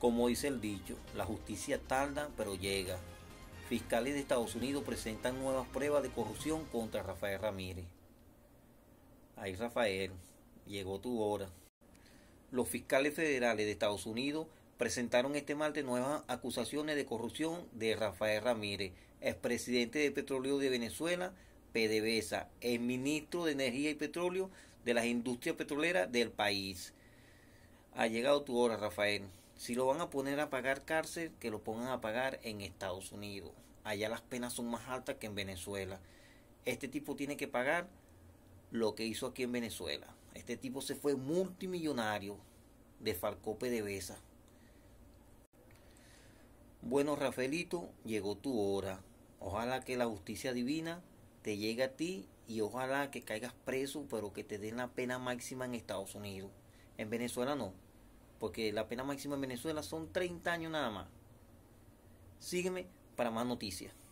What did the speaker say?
Como dice el dicho, la justicia tarda pero llega. Fiscales de Estados Unidos presentan nuevas pruebas de corrupción contra Rafael Ramírez. Ahí Rafael, llegó tu hora. Los fiscales federales de Estados Unidos presentaron este martes nuevas acusaciones de corrupción de Rafael Ramírez, expresidente de Petróleo de Venezuela, PDVSA, ministro de Energía y Petróleo de las industrias petroleras del país. Ha llegado tu hora, Rafael. Si lo van a poner a pagar cárcel, que lo pongan a pagar en Estados Unidos. Allá las penas son más altas que en Venezuela. Este tipo tiene que pagar lo que hizo aquí en Venezuela. Este tipo se fue multimillonario de Falcope de Besa. Bueno, Rafaelito, llegó tu hora. Ojalá que la justicia divina te llegue a ti y ojalá que caigas preso, pero que te den la pena máxima en Estados Unidos. En Venezuela no porque la pena máxima en Venezuela son 30 años nada más. Sígueme para más noticias.